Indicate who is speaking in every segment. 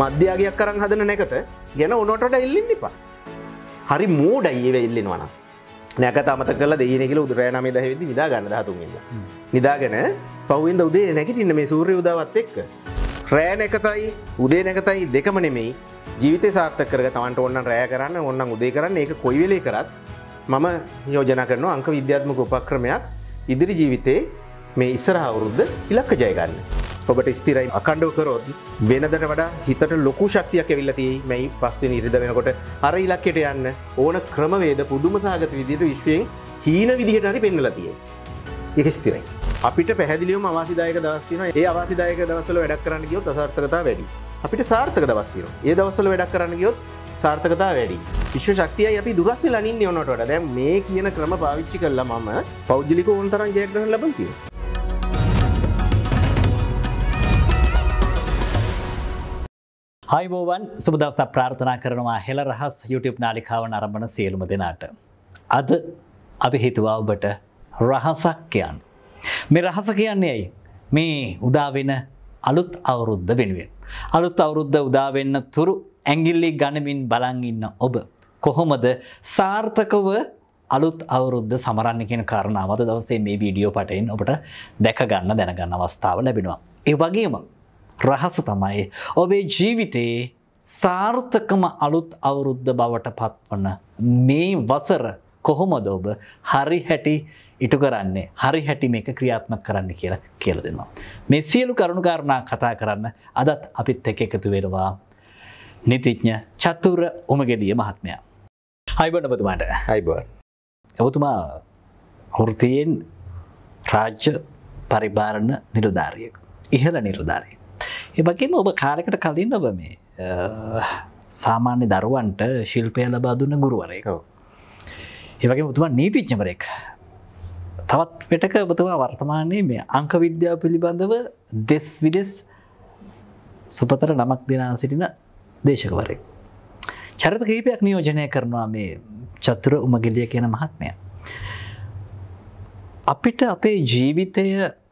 Speaker 1: මධ්‍යයාගයක් කරන් හදන නැකත ගැන උනොටට එල්ලින් නිපා හරි මූඩයි ඒව එල්ලෙනවාන නැකත අමත කල දෙනෙකල උදුරෑනම දහෙවෙදි නිදා ගන්න හතුන්ගන්න නිදාගැන පවුෙන්ද උදේ නැකිටන්න මේ සූරය උදාවත් එක්ක රෑ නැකතයි උදේ නැකතයි දෙකම නෙමෙයි ජීවිත සාර්ථක කර තමන්ට ඔන්න රෑ කරන්න ඔන්න උදේ කරන්න ඒක කොයිවෙලේ කරත් මම යෝජන කරන අංක විද්‍යාත්මක උපක්‍රමයක් ඉදිරි ජීවිතයේ මේ ඉස්සරහ අවුරුද්ධ ඉලක්ක ජයගන්න. ඔබට ස්තිරයි අකණ්ඩව කරොත් වෙනදට වඩා හිතට ලොකු ශක්තියක් ඇවිල්ලති මැයි පස්වෙන ඉරිද වෙනකොට අර ඉලක්කෙට යන්න ඕන ක්‍රමවේද පුදුම සහගත විදිට විශ්වයෙන් හීන විදිහට හරි පෙන්නලතිය එක ස්තිරයි අපිට පැහදිලියම අවාසිදායක දවස්තින ඒ අවාසිදායක දවසල වැඩක් කරන්න ගියොත් අසාර්ථකතා වැඩි අපිට සාර්ථක දවස්තින ඒ දවසල වැඩක් කරන්න ගියොත් සාර්ථකතා වැඩි විශ්ව ශක්තිය අපි දුරස්ස ලනින් යොනොට දැ මේ කියන ක්‍රම පාවිච්චි කරලා මම පෞද්ජලික ඕන්තරන් ජයග්‍රහ ලබන් කියව
Speaker 2: අයිබෝවන් සුබදවසක් ප්‍රාර්ථනා කරනවා හෙළ රහස් YouTube නාලිකාවන් අරඹන සියලුම දෙනාට. අද අපි හිතුවා ඔබට රහසක් කියන්න. මේ රහස කියන්නේ ඇයි? මේ උදාවෙන අලුත් අවුරුද්ද වෙනුවෙන්. අලුත් අවුරුද්ද උදාවෙන්න තුරු ඇඟිල්ලි ගණමින් බලන් ඉන්න ඔබ කොහොමද සාර්ථකව අලුත් අවුරුද්ද සමරන්න කියන කාරණාව අද දවසේ මේ වීඩියෝ පටෙන් ඔබට දැක ගන්න දැනගන්න අවස්ථාව ලැබෙනවා. ඒ වගේම රහස තමයි ඔබේ ජීවිතයේ සාර්ථකම අලුත් අවුරුද්ධ බවට පත්වන මේ වසර කොහොමද ඔබ හරි හැටි ඉටු කරන්නේ හරි හැටි මේක ක්‍රියාත්මක කරන්න කියලා කියල දෙනවා. මේ සියලු කරුණුකාරණා කතා කරන්න අදත් අපිත් එක එකතු වෙනවා නිතිඥ චතුර උමගෙඩිය මහත්මයා. හයිබනපතුමාට හයිබ. එවතුමා හෘතියෙන් රාජ්‍ය පරිභාරණ නිලධාරියක. ඉහල නිර්ධාරය. එබගේම ඔබ කාලෙකට කලින් ඔබ මේ සාමාන්‍ය දරුවන්ට ශිල්පය ලබා දුන්න ගුරුවරයක ඒවගේ මුතුමන් නීතිච්චමරෙක් තවත් පෙටක ඔබතුමා වර්තමානයේ මේ අංක විද්‍යාව පිළිබඳව දෙස් විදෙස් සුපතර නමක් දෙනා සිටින දේශකවරෙක්. චරිත කීපයක් නියෝජනය කරනවා මේ චතුර උමගෙලිය කියන මහත්මය. අපිට අපේ ජීවිතය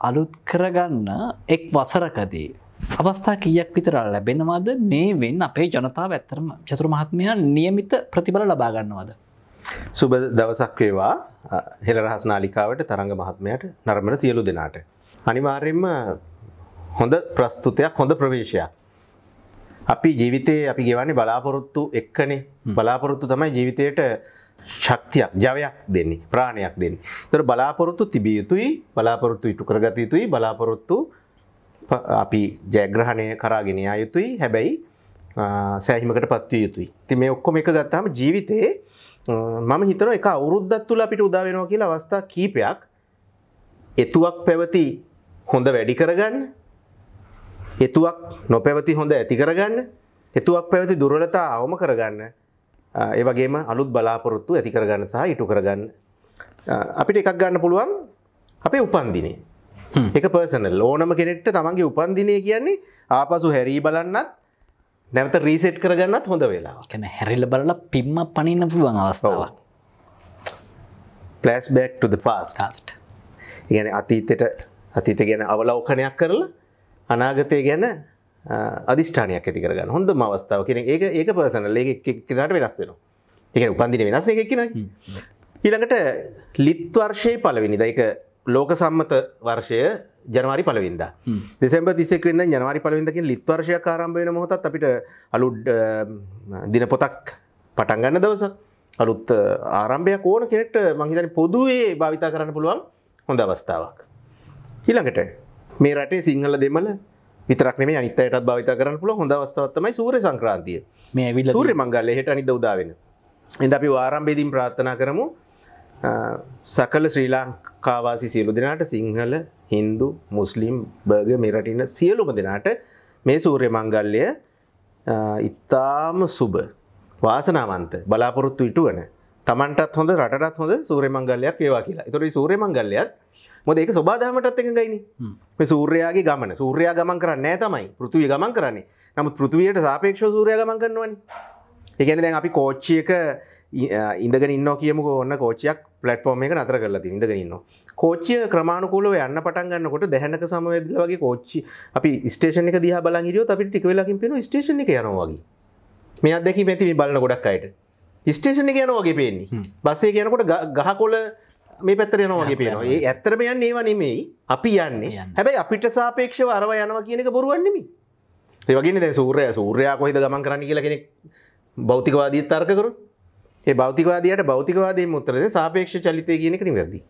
Speaker 2: අලුත් කරගන්න එක් වසරකදී අවස්ථා කියක් විතර ලැබෙනවාද මේ වෙන් අපේ ජනතාව ඇත්තරම චතුර මහත්මයා නියමිත ප්‍රතිබල ලබාගන්නවාද.
Speaker 1: සුබ දවසක් වේවා හෙළරහස් නාලිකාවට තරඟ මහත්මයට නරමර සියලු දෙනාට. අනිවාර්යෙන්ම හොඳ ප්‍රස්තුතයක් හොඳ ප්‍රවේශයක්. අපි ජීවිතයේ අපි ගෙවන්නේ බලාපොරොත්තු එක්කනේ බලාපොරොත්තු තමයි ජීවිතයට ශක්තියක් ජවයක් දෙන්නේ ප්‍රාණයක් දෙන්නේ. තර බලාපොරොත්තු තිබිය යුතුයි බලාපොරොත්තු ඉටු කරගත යුතුයි බලාපොරොත්තු අපි ජයග්‍රහණය කරාගෙනයා යුතුයි හැබැයි සෑහිමකට පත්ව යුතුයි ති මේ ඔක්කොම එක ගත්තාම ජීවිතයේ මම හිතන එක අවුරුද්දත් තුළ අපිට උදාවෙනවා කියලා අවස්ථා කීපයක් එතුවක් පැවති හොඳ වැඩි කරගන්න එතුවක් නොපැවති හොඳ ඇති කරගන්න එතුවක් පැවති දුරලතා අවම කරගන්න ඒවගේම අලුත් බලාපොරොත්තු ඇති කරගන්න සහ ඉටු කරගන්න අපිට එකක් ගන්න පුළුවන් අපේ උපන්දිනේ එක පර්සනල් ඕනම කෙනෙක්ට තමන්ගේ උපන්දිනය කියන්නේ ආපසු හැරී බලන්නත් නැවත රීසෙට් කරගන්නත් හොඳ වෙලා
Speaker 2: කැන හැරිල බලලා පිම්ම පනින්න පුළුවන් අවස්ථාව පලස් බෙක් පාස්ට ඉගැන අතීතයට
Speaker 1: අතීත ගැන අවලෝකනයක් කරලා අනාගතය ගැන අධිෂ්ඨානයක් ඇති කරගන්න හොඳ අවස්ථාව කියෙන ඒ ඒක පර්සනල් ඒ කරට වෙනස් වෙනවා එක උපන්දින වෙනස් එක කියෙන ඊළඟට ලිත්වර්ශය පලවිනි දයික ලෝක සම්මත වර්ෂය ජනවාරි පලවින්ද දෙෙසෙබ තිසෙකෙන්ද ජනවාරි පලවිදකින් ලිත්වර්ෂය කාරම්භයන මොහොතත් අපිට අලුඩ් දින පොතක් පටන්ගන්න දවස අලුත් ආරම්භයක් ඕන කෙනෙක්ට මහිතන පොදුවේ භාවිතා කරන්න පුළුවන් හොඳ අවස්ථාවක්. හිළඟට මේ රටේ සිංහල දෙමල විතරක්නේ අනිතයටත් භාවිත කරන්න පුළ හොඳ අවස්ථාවත්තමයි සූර සංක්‍රාන්තිය මේ විල් සූර මංගල්ල හට අනිද උදාවෙන. එඳ අපි ආරම්භේදීම් ප්‍රාත්ථනා කරමු සකල ශ්‍රී ලාංකාවාසි සියලු දෙනාට සිංහල හින්දු මුස්ලිම් බර්ග මෙරටින සියලුම දෙනාට මේ සූර්ය මංගල්ලය ඉත්තාම සුබ වාසනාවන්ත බලාපොරොත්තු ඉටුවන තමන්ටත් හොඳ රටත් හොඳ සූර්ය මංගල්ලයක් ඒවා කියලා තොරයි සූර්ය මංගල්ලයක් මොද ඒක සබාදහමටත් එක ගයිනි මේ සූර්යාගේ ගමන සූර්යා ගමන් කරන්න නෑ තමයි පෘතුවිය ගමන් කරන්නේ නමුත් පෘතුවයට සාපේක්ෂ සූරය ගමන් කරන්නවනි එකන දැන් අපි කෝච්චියක ඉඳගෙන ඉන්න කියමුක ඔන්න කෝචයක් පලටෆෝර්ම එක අතර කරලා ඉඳගෙනන්න කෝච්චිය ක්‍රමාණකූලව යන්න පටන්ගන්නකොට දැහැනක සමයදල වගේ කෝච්චි අපි ස්ටේෂන එක දිහ බල හිරියෝ අපි ටිකවෙලකින් පෙන ස්ටේෂණ එක යනවාගේ මේ අදැකි පැති බලන්න ගොඩක් අයට ස්ටේෂණ එක යනවාගේ පේන්නේ බස්සේ කියනකොට ගහකොල මේ පැත්තර යනවාගේ පේනවා ඒ ඇත්තරම යන්න ඒවා නෙමෙයි අපි යන්නේ හැබැයි අපිට සාපේක්ෂව අරව යනවා කියනක බොරුවන්නෙමි ඒවගේ දැ සූරය සූරයා කොහිද ගමන් කරන්න කියලා කෙනෙක් බෞතිකවාදී තර්කකරු ඒ බෞතිකවාදයට බෞතිකවාදය මුත්තරද සාපේක්ෂ චලිතය කියනෙක නිවැරදි.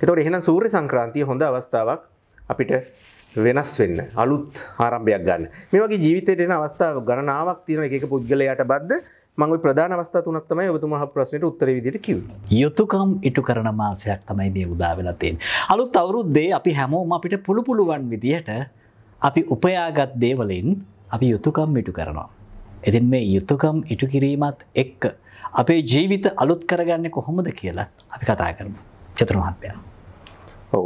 Speaker 1: එතවට එහෙන සූර්ය සංක්‍රාන්තිය හොඳ අවස්ථාවක් අපිට වෙනස් වෙන්න අලුත් ආරම්භයක් ගන්න මේ වගේ ජීවිතයටන අවස්ථාව ගණනාවක් තියෙන එක පුද්ගලයට බද්ද මගේ ප්‍රධාන අවස්ථා තුනක්තම ඔබතුමහ ප්‍රශ්නයට උත්තර විදිට කිව්.
Speaker 2: යුතුකම් ඉටු කරන මාසයක් තමයි දිය උදාවෙලතියෙන්. අලුත් අවුරුද්දේ අපි හැමෝම අපිට පුළුපුළුවන් විදිහට අපි උපයාගත් දේවලින් අපි යුතුකම් ඉටු කරනවා. එතින් මේ යුතුකම් ඉටු කිරීමත් එක්ක. අපේ ජීවිත අලුත් කරගන්න කොහොමද කියලා අපි කතා කරමු චතුර මහත්මයා. ඔව්.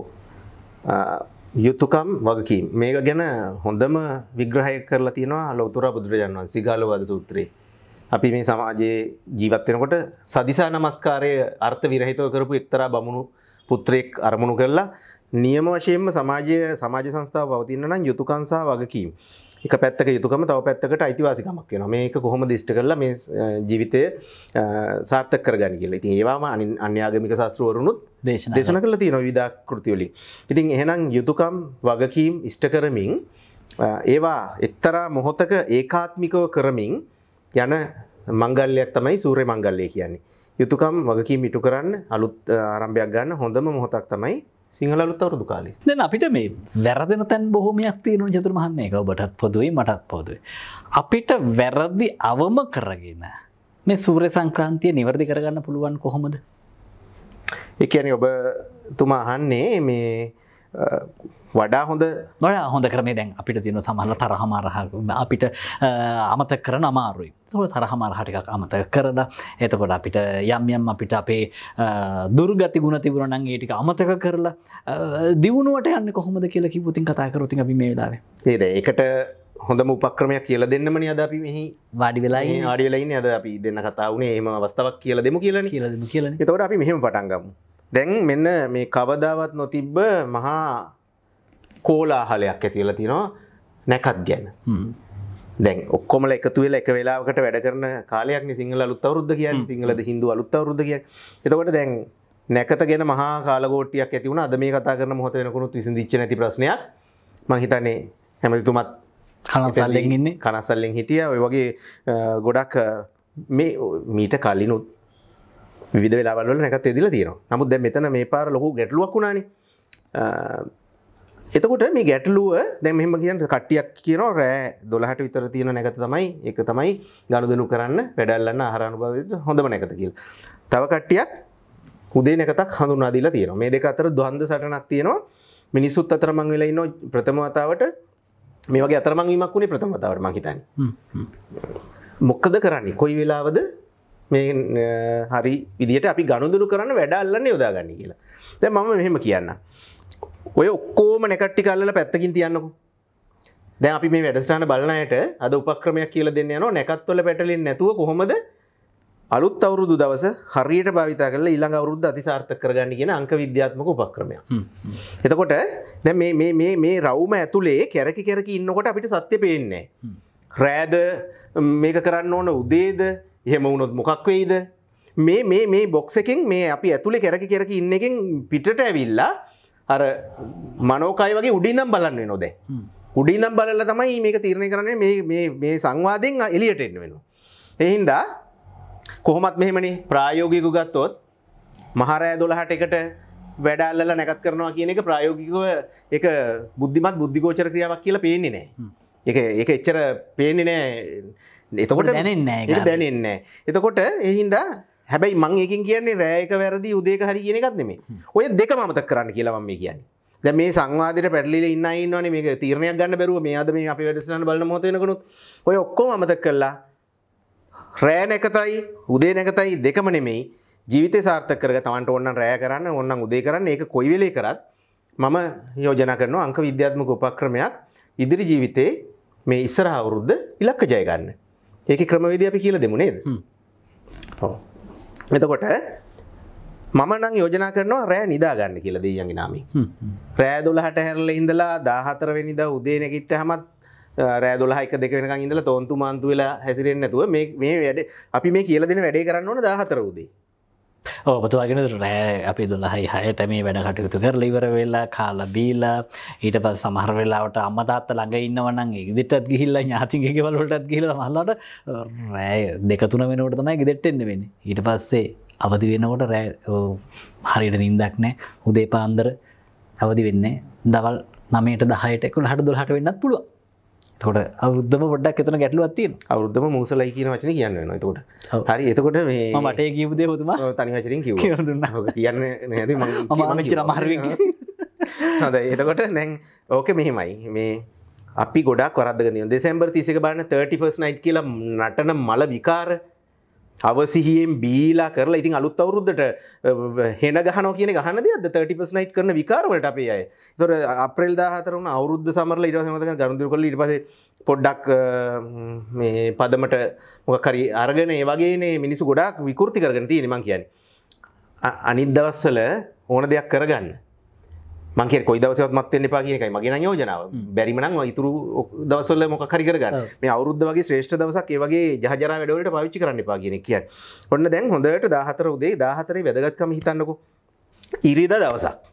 Speaker 1: යුතුකම් වගකීම් මේක ගැන හොඳම විග්‍රහය කරලා තියෙනවා ලෞතර බුදුරජාණන් වහන්සේ ගාලවාද සූත්‍රයේ. අපි මේ සමාජයේ ජීවත් වෙනකොට සදිසා නමස්කාරය අර්ථ විරහිතව කරපු එක්තරා බමුණු පුත්‍රයෙක් අරමුණු කරලා නියම වශයෙන්ම සමාජයේ සමාජ සංස්ථාව පවතින නම් යුතුකම් සහ වගකීම් එක පැත්තක යුතුකම තව පැත්තකට අයිතිවාසිකමක් වෙන මේක කොහොම දිෂ්ට කරලා මේ ජීවිතය සාර්ථක කරගන්න කියල ඉතින් ඒවාම අන්‍යාගමික සස්ත්‍රවරුණුත් දේශන කල තියන විධාකෘතිවලි ඉතින් එහෙනම් යුතුකම් වගකීම් ඉෂ්ට කරමින් ඒවා එක්තරා මොහොතක ඒකාත්මිකව කරමින් යන මංගල්ලයක් තමයි සූරය මංගල්ලය කියන්නේ යුතුකම් වගකීම් ඉටු කරන්න අලුත් ආරම්භයක් ගන්න හොඳම මොහොතක් තමයි සිංහලුත් අවරුදු කාලේ
Speaker 2: දැන් අපිට මේ වැරදෙන තැන් බොහොමයක් තියෙනු චතුර මහන්නේ එක ඔබටත් පොදුවයි මටත් පොදුයි. අපිට වැරදි අවම කරගෙන මේ සූර සංක්‍රාන්තිය නිවැරදි කරගන්න පුළුවන් කොහොමද.
Speaker 1: එකන ඔබ තුමා අහන්නේ මේ වඩා හොඳ
Speaker 2: වඩා හොඳ ක්‍රමේ දැන් අපිට තියෙන සමහල තරහමරහ අපිට අමත කරන අමාරුයි තුළ තරහමරහටිකක් අමත කරලා එතකොට අපිට යම්යම් අපිට අපේ දුර්ගති ගුණ තිබුණනන් ඒටික අමතක කරලා දියුණුවට යන්න කොහොමද කියලා කිපුතින් කතාකරති අපි මේලාවේ
Speaker 1: ඒද එකට හොඳම උපක්‍රමයක් කියල දෙන්නමන අද අපි මෙහි වාඩි වෙලායි ආඩියලයින් අද අපි දෙන්න කතාවනේ එම අවස්ථාවක් කියල දෙමු කියල කියලම කියල තවට අපි මෙහෙම පටන්ගමු දැන් මෙන්න මේ කවදාවත් නොතිබ්බ මහා කෝලාහලයක් ඇතිවෙලා තිනවා නැකත් ගැන දැන් ඔක්කොමල එකතුවෙල එක වෙලාකට වැඩ කරන කාලයක් සිංහල අලුත්තවරුද්ධ කියන් සිංහලද හිදු අලුත්තවරුද්ධ කිය එතකොට දැන් නැකත ගැන මහා කාලගෝටියක් ඇතිවුණ අද මේ කතා කරන මොහොත වෙනකුණුත් විසිදිච්ච නැති ප්‍රශ්නයක් මහිතනේ හැමතුමත් කනසල්ලෙන් ඉන්නේ කනසල්ලෙන් හිටිය ඔය වගේ ගොඩක් මේ මීට කලිනුත් විද වෙලාවල්ල නැකත් එදිල තියෙන නමුත් දැ මෙතන මේ පාර ලොකු ගැටලුවක් වුණාන එතකොට මේ ගැටලුව දැමම කියන්ට කට්ටියක් කියන රෑ දොලහට විතර තියෙන නැකත තමයි එක තමයි ගණුදනු කරන්න වැඩල්ලන්න ආරානුභාව හොඳම නැකත කියල් තව කට්ටියක් හුදේ නැකතක් හඳුනාදීලා තියෙන මේ දෙක අතර දහන්ද සටනක් තියෙනවා මිනිස්සුත් අතරමං වෙලා ඉන්න ප්‍රථමවතාවට මේ වගේ අතරමංවීමක් වුණේ ප්‍රථමතාවට මහිතන් මොක්කද කරන්නේ කොයි වෙලාවද මේ හරි විදිට අපි ගණුදුරු කරන්න වැඩල්ලන්න යොදා ගන්න කියලා තැ මම මෙහෙම කියන්න ඔය ඔක්කෝම නැකට්ටි කල්ල පැත්තකින් තියන්නකු දැ අපි මේ වැඩස්ටාන බලන්නයට අද උපක්‍රමයක් කියල දෙන්න න නැකත්වල පැටලින් නැතුව කොහොමද අලුත් අවුරුදු දවස හරියට භාවිතා කල ඉළඟ අවුරුද්ධ අතිසාර්ථ කරගන්න කියෙන අංක විද්‍යාත්මක උපක්‍රමය. එතකොට දැ මේ රවම ඇතුළේ කැරකි කැරකි ඉන්නකොට අපිට සත්‍ය පේන්නේ. රෑද මේක කරන්න ඕන උදේද එහෙම වුණොත් මොකක් වෙයිද මේ මේ මේ බොක්ස එකෙන් මේ අපි ඇතුළෙ කෙරක කෙරක ඉන්න එකෙන් පිටට ඇවිල්ලා අර මනෝකයි වගේ උඩිනම් බලන්නේ නොදේ උඩිනම් බලල තමයි මේක තීරණය කරන්නේ මේ සංවාදෙන් එලියට එන්න වෙන. එහින්දා කොහොමත් මෙහෙමනි ප්‍රායෝගිකු ගත්තොත් මහරෑ දොළහට එකට වැඩල්ල නැකත් කරනවා කියන එක ප්‍රායෝගිකව එක බුද්ධිමත් බුද්ධිගෝචර ක්‍රියාවක් කියලා පේන්නේ නෑ. එක එක එච්චර පේන්නේ නෑ එතකොට දැනන්න දැනන්න එතකොට එහින්දා හැබැයි මං එකින් කියන්නේ රෑක වැරදි උදේක හරි කියන එකත් නෙමේ ඔය දෙක මතක් කරන්න කියලවම් මේ කියන්නේ ද මේ සංවාදයට පැටලිල ඉන්න ඉන්නවන මේක තීරණයක් ගන්න බැරුව මේ අද මේ අපි වැඩසන බල මොතයනකුණු ඔය ඔක්කෝ අමතක් කරලා රෑ නැකතයි උදේ නැකතයි දෙකම නෙමෙයි ජීවිත සාර්ථකර තමන්ට ඔන්න රෑ කරන්න ඔන්න උදේ කරන්න ඒක කොයිවෙලේ කරත් මම යෝජන කරන අංක විද්‍යාත්මක උපක්‍රමයක් ඉදිරි ජීවිතයේ මේ ඉස්සරහ අවුරුද්ධ ඉලක්ක ජයගන්න ඒක ක්‍රමවේද අපි කියල දෙමු නේද එතකොට මම නං යෝජනා කරනවා රෑ නිදා ගන්න කියල දීයගේ නාම රෑ දොලහට හැරල ඉඳලා දාහතරවෙනිද උදේනකිට හමත් රෑදොලහයික දෙකෙන ඉඳල තොන්තු මාන්තු වෙලා හැසිරෙන් නැතුව මේ වැඩ අපි මේ කියලදෙන වැඩේ කරන්න ඕන දාහතර උදේ
Speaker 2: ඔපතුවාගෙන රෑ අපි දුළහයි හයට මේ වැඩ කටයුතු කර ලිවර වෙලා කාල බීලා ඊට පස් සමහර වෙලාවට අමතාත්ත ළඟ ඉන්නවනන් ඉදිටත් ගිහිල්ලා ඥාතිකවලටත් ගිල මල්ලට රෑ දෙකතුන වෙනට තමයි ගෙදෙට්ටෙන්න්න වෙන ඊට පස්සේ අවදි වෙනකොට රෑ හරිට නින්දක් නෑ හුදේ පාන්දර ඇවදි වෙන්නේ දවල් නමට දහයට එකුල් හට දුල් හට වෙන්නත් පුළුව තොට අවුද්ධම ොඩක් එතන ගැටලුවත්තිය අවුද්ධම මුසලයි කියන වචන කියන්න නතකොට හරි එතකොට මේ
Speaker 1: මට කියපුදේ හතුම තනි වචරින් කිව කියන්න නැති මචර මහරුවෙන් හොද එතකොට නැන් ඕක මෙහෙමයි මේ අපි ගොඩක් කොරද දෙසැම්බර් තිසික බන්න 31 නයිට් කියලා නටන මල විකාර අවසිහියෙන් බීලා කරලා ඉතින් අලුත් අවුරුද්ධට හෙන ගහන කියන ගහන දෙද තට පස් නයිට් කරන විකාරවට අපේ අය තොර අප්‍රෙල් දාහතරන අවුද්ධ සමරල ඉරසමතක ගරුදුර කොල ඉට පස පොඩ්ඩක් මේ පදමට මොකරි අර්ගන වගේ මිනිසු ගොඩක් විකෘති කරගන තියෙනමං කියන්න අනිත් දවස්සල ඕන දෙයක් කරගන්න මගේ කොයි දවසවත් මත් එන්න පා කියන එකයි මගේ යෝජනාව බැරිමනං ඉතුරු දවසල්ල මොක කරිකරගන්න මේ අවුද්ධ වගේ ශ්‍රේෂ්ඨ දවසක් ඒවගේ ජහජර වැඩවලට පවිච්චි කරන්න පා කියන කිය ඔන්න දැන් හොඳට දාහතර උදේ දාහතරේ වැදගත්කම හිතන්නකු ඉරිද දවසක්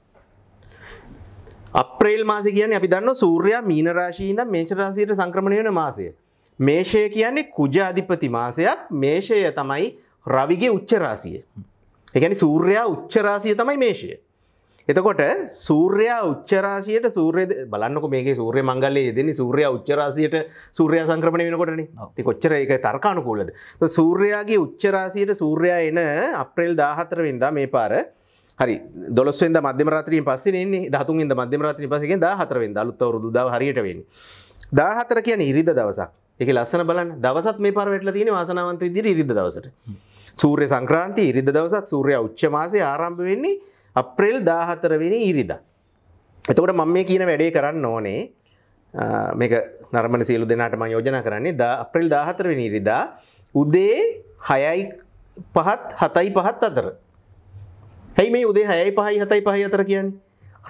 Speaker 1: අප්‍රේල් මාස කියන අපි දන්න සූර්යා මීනරාශීද මේශරාසියට සංක්‍රමණය වන මාසය. මේෂය කියන්නේ කුජ අධිපති මාසයක් මේෂය තමයි රවිගේ උච්චරාසිය. එකනි සූර්යා උච්චරාසිය තමයි මේෂය. එතකොට සූර්යා උච්චරාසියට සූර්ය බලන්නක මේ සූර්ය මංගලයේ දෙන සූර්යා උච්චරාසියට සූර්යා සංක්‍රමණ වෙනකොටන ති කොච්චර එක තර්කානුකූලද සූර්යාගේ උච්චරාසියට සූර්යා එන අප්‍රේල් දාහතර වෙන්දා මේ පාර හරි දොස්වෙන්ද මධ්‍යමරාත්‍රීන් පස්සෙන්නේ දහතුන්ද මධ්‍යමරාත්‍රී පසක දාහතරවෙන් අලුත්තවරුදු දව හරියට වෙන් දාහතර කියන ඉරිද දවසක් එක ලස්සන බලන්න දවසත් මේ පාර වෙටල තියෙන වාසනාවන්ත විදිරි ඉරිද දවසට සූර්ය සංක්‍රාන්ති ඉරිද දවසක් සූර්යා උච්චමාසය ආරම්භ වෙන්නේ අප්‍රේල් දාහතරවෙෙන ඉරිදා. එතකොට මම මේ කියන වැඩේ කරන්න ඕනේ මේක නර්මණ සියලු දෙනාට මං යෝජනා කරන්නේ ද අප්‍රේල් දාහතරවෙෙන ඉරිදා උදේ හයයි පහත් හතයි පහත් අතර. හැයි මේ උදේ හයයි පහයි හතයි පහහි අතර කියන්න.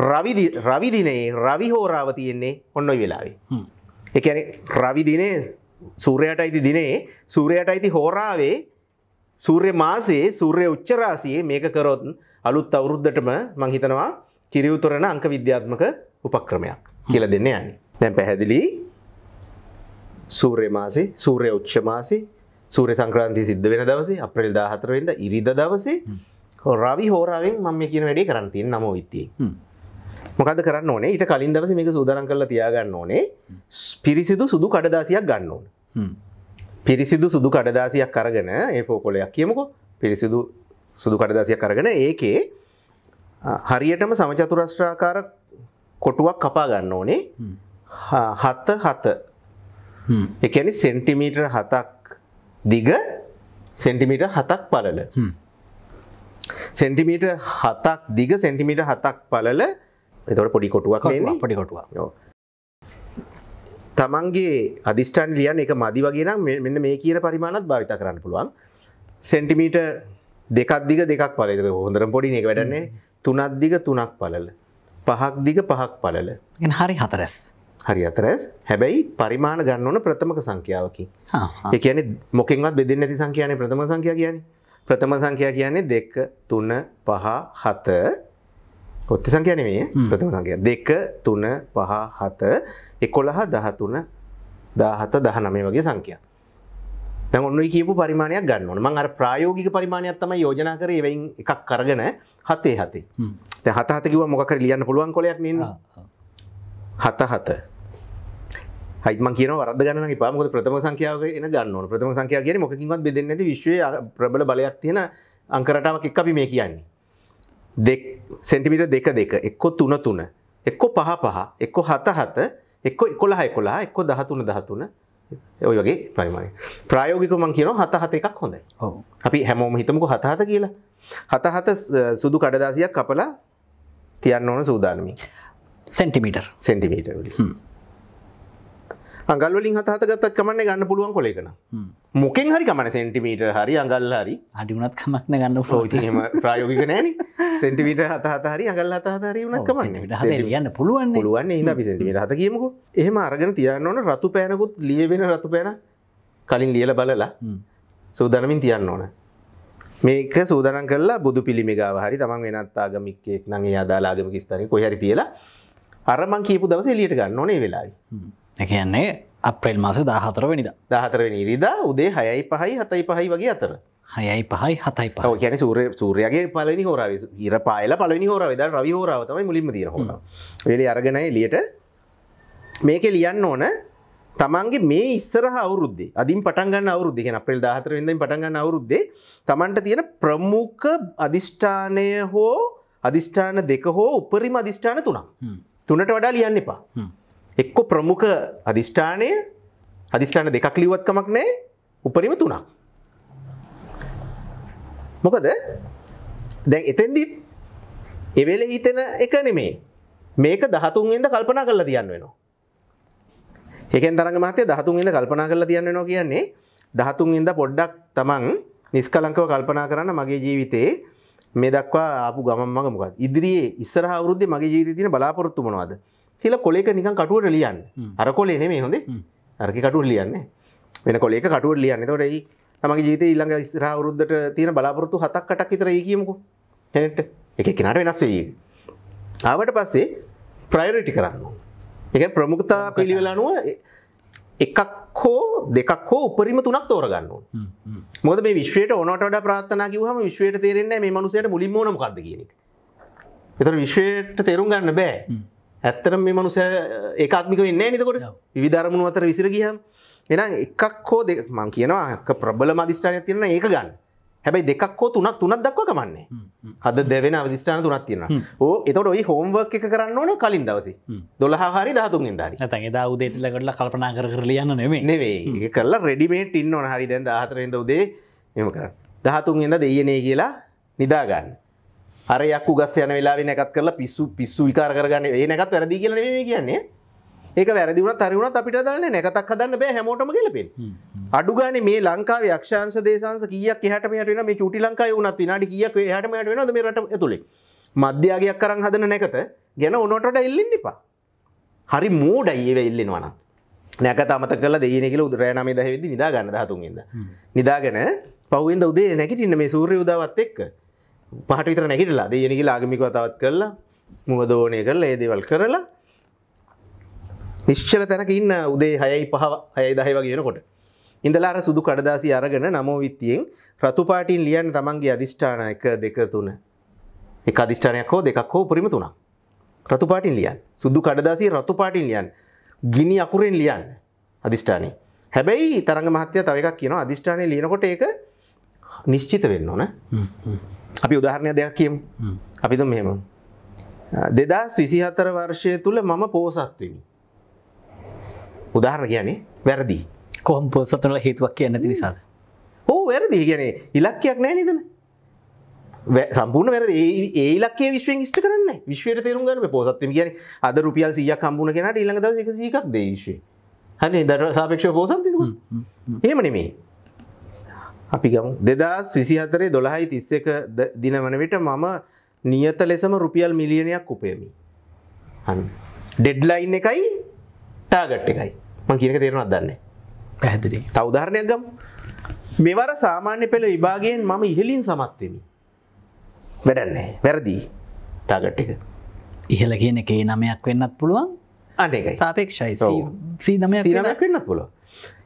Speaker 1: රවිදි රවිදිනයේ රවි හෝරාව තියෙන්නේ ඔන්න වෙලාවේ. එකන රවිදිනේ සූරයට අයිති දිනේ සූරයට අයිති හෝරාවේ සූර්ය මාසේ සූර්ය උච්චරාසියේ මේක කරොත් අලුත් අවුරුද්ධටම මං හිතනවා කිරියුතුරන අංක විද්‍යාත්මක උපක්‍රමයක් කියල දෙන්න යන්න දැන් පැහැදිලි සූර්යමාසි සූරය උච්චමාසි සූරය සංක්‍රාන්ති සිද්ධ වෙන දවස අප්‍රල් දාහතරවෙද ඉරිද දවසේ රවි හෝරාවෙන් මම කියන වැඩි කරන්තිය නම විත්තිය මොකද කරන්න ඕනේ ඊට කලින් දවස මේක සූදරන් කරලා තියාගන්න ඕනේ පිරිසිදු සුදු කඩදාසියක් ගන්න ඕන පිරිසිදු සුදු කඩදාසියක් කරගෙන ඒ පෝකොලයක් කියමුකෝ පිරිසිදු සුදු කඩදාසියක් කරගෙන ඒකේ හරියටම සමචතුරස්ට්‍රාකාර කොටුවක් කපා ගන්න ඕනේ හත්ත හත එකනි සෙන්ටිමීටර් හතක් දිග සෙන්ටිමීට හතක් පලල සෙන්ටිමීට හතක් දිග සෙන්ටිමීට හතක් පලල එතවට පොඩි කොටුවක් පොඩි කොටුව තමන්ගේ අධිෂ්ටාන් ලියන් එක මදි වගේ නම් මෙන්න මේ කියන පරිමාණත් භාවිත කරන්න පුළුවන් සෙන්ටිමීට දෙකක් දිග දෙකක් පලද හොඳරම් පොඩි එක වැඩන්නේ තුනක් දිග තුනක් පලල පහක් දිග පහක් පලල හරි හතරැස් හරි අතරැස් හැබැයි පරිමාණ ගන්න ඕන ප්‍රථමක සංඛ්‍යාවකි එකන මොකින්වත් බෙදන්න ඇති සංඛ්‍යාන ප්‍රථම සංඛ්‍යා කියන්නේ ප්‍රථම සංඛ්‍යා කියන්නේ දෙක තුන පහ හත කොත්ති සංඛ්‍යාන මේ ප්‍රථම සංඛ්‍යා දෙක තුන පහ හත එකොළහ දහතුන දාහත දහනමේ වගේ සංඛ්‍යා ඔන්න කියපු පරිමාණයක් ගන්න ඕන මං අර ප්‍රායෝගික පරිමාණයක් තම යෝජනා කර එවයින් එකක් කරගන හතේ හතේ තැ හත හතකිව මොකර ලියන්න පුළුවන් කොලයක් න්න හත හත හයිම කියන වරද ගන්න පාමක ප්‍රථම සංකයාව එන ගන්න ප්‍රථම සංකයා කිය මොකින්වත් බෙදන්න විශ්වය ප්‍රබල බලයක් තියෙන අංකරටාවක් එක් අපි මේ කියන්නේ දෙක් සෙන්ටිමිට දෙක දෙක එක්කො තුන තුන එක්කො පහ පහ එක්කො හත හත එක්කො එකොලා එකොලා එක්කො දහතුන දහතුන ඔය වගේ ප්‍රයිමරි ප්‍රයෝගික මං කියන හත හත එකක් හොඳයි අපි හැමෝම හිතමක හතහත කියලා හතහත සුදු කඩදාසියක් කපලා තියන්න ඕන සූදානමින් සෙන්ටිමීටර් සෙන්ටිමීටර් අගල්ලින් හත ගත් කමන්න ගන්න පුළුවන් කොලෙකන මොකෙන් හරි කමන සෙන්ටිමීට හරි අගල් හරි
Speaker 2: අඩිුණත් කමක්න ගන්න පෝතිම
Speaker 1: ප්‍රයෝගික නෑන සෙන්ටිමීට හත හරි අගල් අතහරි වනත් කමන්න ගන්න පුළුවන් පුළුවන් හිද පිසටිමට හත කියමක එහම අරගෙන තියන්න ඕන රතු පෑනකුත් ලියවෙන රතු පෑන කලින් ලියල බලලා සූදනමින් තියන්න ඕන මේක සූදනන් කරලා බුදු පිළිමිගාව හරි තමන් වෙනත් ආගමික්කෙක් නගේ අදාලාගමකිස්ථානය කොහරි තියලා අරමං කියපු දවස ලියට ගන්න ඕනේ වෙලායි එකන්නේ අප්‍රේල් මාස දාහතර වෙනිද දාහතරවෙනි ඉරිදා උදේ හයයි පහයි හතයි පහයි වගේ අතර හයයි පහයි හතයි පහ කියන සූර සූරයගේ පලනි හෝරාව ඉර පායල පලනි හෝර වෙද රවි හෝරාවතමයි මුලින්ම දීර හොන වෙලි අරගෙනයි ලියට මේක ලියන්න ඕන තමන්ගේ මේ ඉස්සරහ අවුරුද්ද අදින් පටන්ගන්න අවුරුද්ධ කියෙන අපෙල් දාහතර වෙඳින් පටන්ගන්න අවුරුද්දේ තමන්ට තියෙන ප්‍රමුඛ අධිෂ්ඨානය හෝ අධිෂ්ඨාන දෙක හෝ උපරිම අධිෂ්ඨාන තුනම් තුනට වඩා ලියන්න එපා එක්කො ප්‍රමුඛ අධිෂ්ඨානය අධිෂ්ඨාන දෙකක් ලිවත්කමක් නෑ උපරිම තුනක්. මොකද දැන් එතෙන්දිත් එවෙල හිතෙන එක නෙමේ මේක දහතුන්ෙන්ද කල්පනා කරලා තියන්න වෙනවා. එකෙන් තරග මතේ දහතුන්ෙන්ද කල්පනා කරලා තියන්න නො කියන්නේ දහතුන්ෙන්ද පොඩ්ඩක් තමන් නිස්කලංකව කල්පනා කරන්න මගේ ජීවිතයේ මේ දක්වා ආපු ගමන් මඟ මොකක් ඉදිරියේ ඉස්සරහ අවුරුද්දේ මගේ ජීවිතය තියෙන බලාපොරොත්තු මොනවද කියලා කොලේක නිකන් කටුවට ලියන්න අර කොලේ නෙමේ හොඳේ අරකි කටුවට ලියන්න වෙන කොලේක කටුවට ලියන්න තොට ඒ තමගේ ජීත ඉල්ළඟ ස්රා වරුද්ධට තියෙන බලාපොරොත්තු හතක් කටක් විතර ඒ කියමුකු හැනට එක කෙනට වෙනස් වී ආවට පස්සේ ප්‍රයරිටි කරන්න එක ප්‍රමුක්තා පිළිවෙලනුව එකක් හෝ දෙකක් හෝ උපරිම තුනක් තෝරගන්න මොද මේ විශ්වයට ඕනට ප්‍රාත්න කිවහම විශ්වයට තේරෙන්නේ මේ මනුසයට මුලින් මෝනම කක්ද කියන එතර විශ්වයට තේරුම් ගන්න බෑ ඇත්තන මේ මනුස ඒකාත්මික වෙන්න නිතකොට විධරමුණු අතර විසිර ගියම් එන එකක් හෝ දෙ මං කියනවා ප්‍රබල මධිෂ්ඨානය තියෙන ඒක ගන්න හැබයි දෙකක් හෝ තුනක් තුනක් දක්ව කමන්නේ හද දෙවෙන අධිෂ්ඨාන තුනක් තියෙන ඕ එතකොට ඔයි හෝම්වර්ක් එක කරන්න ඕන කලින් දවසි දොළහ හරි දහතුන් ෙන්දරි
Speaker 2: තගේ උදේටල කරලා කල්පනා
Speaker 1: කර කරලියන්න නෙමේ නෙවේ කරලා රෙඩිමේට් ඉන්න ඕන හරි දැන් දහතරෙන්ද උදේ එම කරන්න දහතුන් එද දෙයනේ කියලා නිදාගන්න අර යක්කු ගස් යන වෙලා නැකත් කරලා පිස්සු පිස්සු විකාර කරගන්න ඒ නැකත් වැරදි කියල නෙමේ කියන්නේ ඒක වැරදිවුණ තරුණත් අපිට දන්න නැකතක් හදන්න බෑ හැමෝටම කියලපෙන් අඩුගාන මේ ලංකාව යක්ෂාන්ස දේශන්ස කියක් හට මට මේ චුටි ලංකාව වුණත් විනාඩි කියක් හට මට වෙන මේරට ඇතුළේ මධ්‍යයාගයක් කරන්න හදන නැකත ගැන ඔනොටට එල්ලින් එපා හරි මෝඩයි ඒව එල්ලෙනවනම් නැකත අමත කල දේනෙකල උදරෑනම දහවෙදි නිදා ගන්න හතුන්ගන්න නිදාගැන පවුෙන්ද උදේ නැකිටන්න මේ සූර්ය උදාවත් එක්ක පහට විතර නැකිටලා දෙයනකි ලාගමික වතාවත් කරලා මුවදෝනය කරලා ඒදේවල් කරලා නිශ්චල තැනක ඉන්න උදේ හයයි පහ හය දහය වගේනකොට. ඉඳලාර සුදු කඩදාසි අරගෙන නමෝවිත්තියෙන් රතුපාටින් ලියන් තමන්ගේ අධිෂ්ඨාන එක දෙක තුන. එක අධිෂ්ඨානයක් හෝ දෙකක් හෝ පුරිම තුනා. රතුපාටින් ලියන් සුදු කඩදාසි රතුපාටින් ලියන් ගිනි අකුරෙන් ලියන් අධිෂ්ඨානය. හැබැයි තරග මහත්‍යය තවකක් කියන අධිෂ්ඨානය ලියනකොට ඒක නිශ්චිත වෙන්න ඕන. අපි උදාහරණය දෙයක් කියමු අපිතු මෙහෙම දෙදස් විසිහතර වර්ෂය තුළ මම පෝසත්වමි උදාහරණ කියන්නේ වැරදි කොම් පෝසතුනල හේතුවක් කිය නැති නිසාද ඕ වැරදි ගැනේ ඉලක්කයක් නෑ නිදන සම්පූර්ණ වැර ඒ ලක්කේ විශ්වෙන් ෂ්ට කරන්න විශ්වයට තේරුම් ගන්න පෝසත්වම කියන අද රුපියල් සියක් කම්බුණ කෙනට ඉළඟ දස එකසිකක් දේශය හනි දට සාපේක්ෂ පෝසත් එහෙම නෙමේ අපි ගමු දෙදස් විසිහතරේ දොළහයි තිස්සක දින වන විට මම නියත ලෙසම රුපියල් මිලියනයක් උපයමි ඩෙඩ්ලයින් එකයි ටාගට් එකයි මං කියනක තේරුණත් දන්නේ පැහැදිලි තවධාරණයක් ගම් මෙවර සාමාන්‍ය පෙළ විභාගයෙන් මම ඉහලින් සමත්වමි
Speaker 2: වැඩන්නේ වැරදි ටාගට් එක ඉහල කියන එකේ නමයක් වෙන්නත් පුළුවන් අන සාපේක්ෂයි සීනමයක් වෙන්නත්
Speaker 1: පුළුව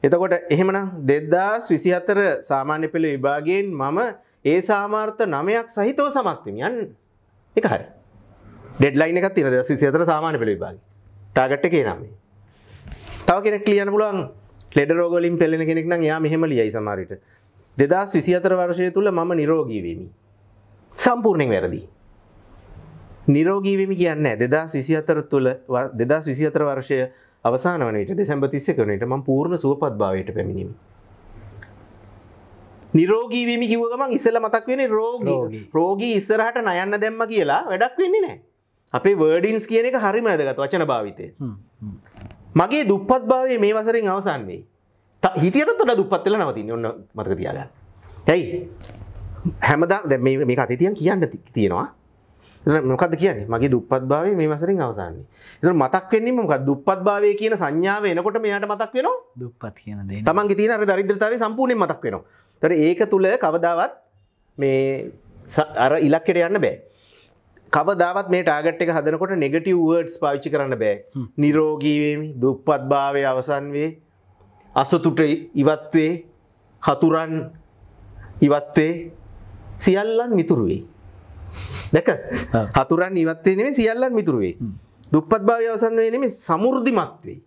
Speaker 1: එතකොට එහෙමනම් දෙද්දාස් විසිහතර සාමාන්‍ය පෙළ විභාගයෙන් මම ඒ සාමාර්ථ නමයක් සහිතව සමත්වමියන් එක හරි ඩෙඩ්ලයින එක තිර දෙදස් විසිහතර සාමාන්‍ය පෙළ විභාග ටාගට්ට කිය නම්ේ තව කෙනෙක් ලියන පුලුවන් ලෙඩ රෝගලින් පෙළෙන කෙනෙක් නම් යා මෙහෙම ලියයි සමාරිට දෙදස් විසිහතර වර්ෂය තුළ මම නිරෝගීවීමි සම්පූර්ණයෙන් වැරදි නිරෝගීවීමි කියන්න දෙදස් විසිහතර තුළ දෙදස් විසිහතර වර්ෂය අවසාන වනට දෙසැම්බ තිස්ස කරනට ම පූර්ණ සුවපත් භාවයට පැමිණීම. නිරෝගීවීම කිවගම ඉස්සල මතක් වෙන රෝගී රෝගී ඉස්සරහට නයන්න දැම්ම කියලා වැඩක් වෙන්නේ නෑ. අපේ වර්ඩින්ස් කියන එක හරිම ඇදගත් වචන භාවිතය. මගේ දුප්පත් භාවය මේ වසරෙන් අවසන් වෙයි. හිටියට තොට දුපත්වෙල නවතින් ඔන්න මතක තියාගන්න. ඇයි හැමදා මේ අතතියන් කියන්න තියෙනවා මොකද කියන්නේ මගේ දුප්පත් භාවය මේ වසරින් අවසන්නේ එතකොට මතක් වෙන්නේ මොකක්ද දුප්පත් භාවය කියන සංඥාව එනකොට මෙයාට මතක් වෙනවා
Speaker 2: දුප්පත් කියන දේ
Speaker 1: තමන්ගේ තියෙන අර දරිද්‍රතාවය සම්පූර්ණයෙන් මතක් වෙනවා එතකොට ඒක තුල කවදාවත් මේ අර ඉලක්කයට යන්න බෑ කවදාවත් මේ ටාගට් එක හදනකොට නෙගටව් වර්ඩ්ස් පාවිච්චි කරන්න බෑ නිරෝගීවේමි දුප්පත් භාවය අවසන් වේ අසතුට ඉවත්වේ හතුරන් ඉවත්වේ සියල්ලන් මිතුරුවේ දැක හතුරන් ඉවත්තේ නෙම සියල්ලන් මිතුරුවේ දුප්පත් භාව අවසන් වේ නෙමේ සමෘද්ධිමත්වෙයි.